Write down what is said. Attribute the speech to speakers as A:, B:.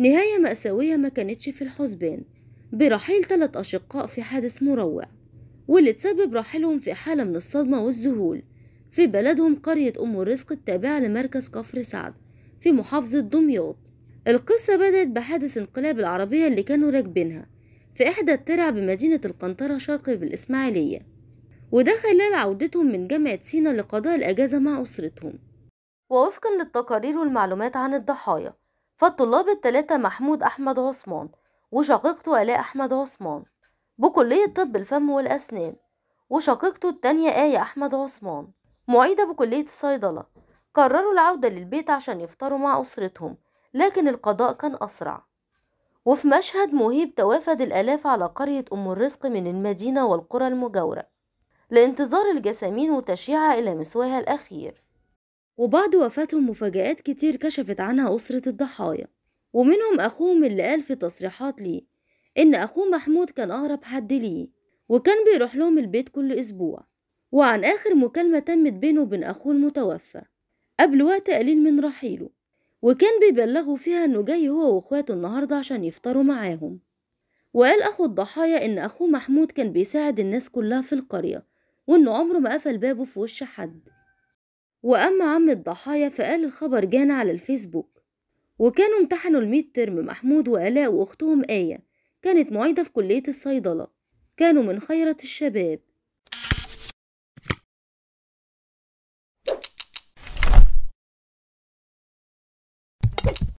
A: نهاية مأساوية ما كانتش في الحسبان برحيل ثلاث أشقاء في حادث مروع واللي تسبب رحيلهم في حالة من الصدمة والذهول في بلدهم قرية أم الرزق التابعة لمركز كفر سعد في محافظة دمياط القصة بدأت بحادث انقلاب العربية اللي كانوا راكبينها في إحدى الترع بمدينة القنطرة شرق بالإسماعيلية وده خلال عودتهم من جامعة سينا لقضاء الأجازة مع أسرتهم ووفقا للتقارير والمعلومات عن الضحايا فالطلاب التلاتة محمود أحمد عثمان وشقيقته آلاء أحمد عثمان بكلية طب الفم والأسنان وشقيقته التانية آية أحمد عثمان معيدة بكلية الصيدلة قرروا العودة للبيت عشان يفطروا مع أسرتهم لكن القضاء كان أسرع وفي مشهد مهيب توافد الآلاف على قرية أم الرزق من المدينة والقرى المجاورة لانتظار الجسامين وتشييعها إلى مسواها الأخير وبعد وفاتهم مفاجآت كتير كشفت عنها أسرة الضحايا ومنهم أخوهم اللي قال في تصريحات ليه إن أخوه محمود كان أقرب حد ليه وكان بيروح لهم البيت كل أسبوع وعن آخر مكالمة تمت بينه وبين أخوه المتوفى قبل وقت قليل من رحيله وكان بيبلغوا فيها إنه جاي هو وإخواته النهاردة عشان يفطروا معاهم وقال أخو الضحايا إن أخوه محمود كان بيساعد الناس كلها في القرية وإنه عمره ما قفل بابه في وش حد وأما عم الضحايا فقال الخبر جانا على الفيسبوك وكانوا امتحنوا الميد ترم محمود وآلاء وأختهم آية كانت معيدة في كلية الصيدلة كانوا من خيرة الشباب